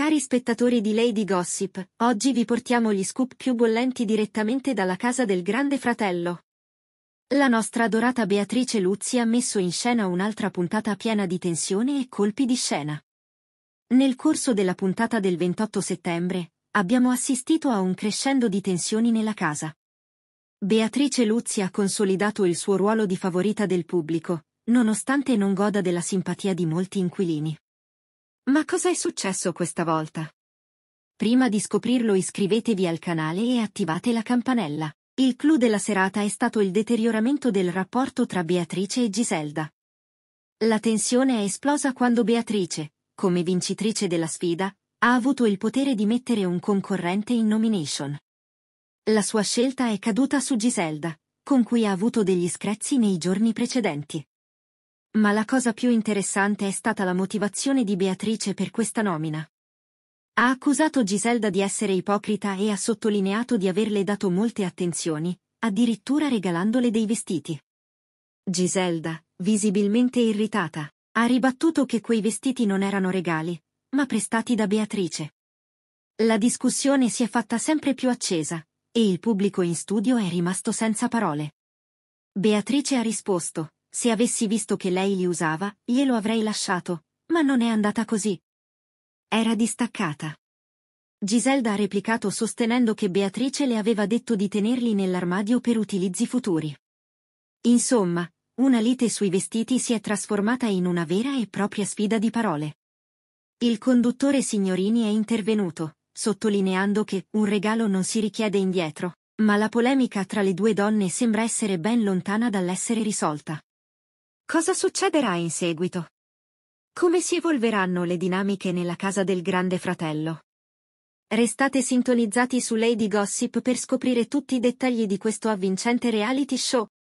Cari spettatori di Lady Gossip, oggi vi portiamo gli scoop più bollenti direttamente dalla casa del Grande Fratello. La nostra adorata Beatrice Luzzi ha messo in scena un'altra puntata piena di tensione e colpi di scena. Nel corso della puntata del 28 settembre, abbiamo assistito a un crescendo di tensioni nella casa. Beatrice Luzzi ha consolidato il suo ruolo di favorita del pubblico, nonostante non goda della simpatia di molti inquilini. Ma cosa è successo questa volta? Prima di scoprirlo iscrivetevi al canale e attivate la campanella. Il clou della serata è stato il deterioramento del rapporto tra Beatrice e Giselda. La tensione è esplosa quando Beatrice, come vincitrice della sfida, ha avuto il potere di mettere un concorrente in nomination. La sua scelta è caduta su Giselda, con cui ha avuto degli screzzi nei giorni precedenti. Ma la cosa più interessante è stata la motivazione di Beatrice per questa nomina. Ha accusato Giselda di essere ipocrita e ha sottolineato di averle dato molte attenzioni, addirittura regalandole dei vestiti. Giselda, visibilmente irritata, ha ribattuto che quei vestiti non erano regali, ma prestati da Beatrice. La discussione si è fatta sempre più accesa, e il pubblico in studio è rimasto senza parole. Beatrice ha risposto, se avessi visto che lei li usava, glielo avrei lasciato, ma non è andata così. Era distaccata. Giselda ha replicato sostenendo che Beatrice le aveva detto di tenerli nell'armadio per utilizzi futuri. Insomma, una lite sui vestiti si è trasformata in una vera e propria sfida di parole. Il conduttore Signorini è intervenuto, sottolineando che un regalo non si richiede indietro, ma la polemica tra le due donne sembra essere ben lontana dall'essere risolta. Cosa succederà in seguito? Come si evolveranno le dinamiche nella casa del grande fratello? Restate sintonizzati su Lady Gossip per scoprire tutti i dettagli di questo avvincente reality show,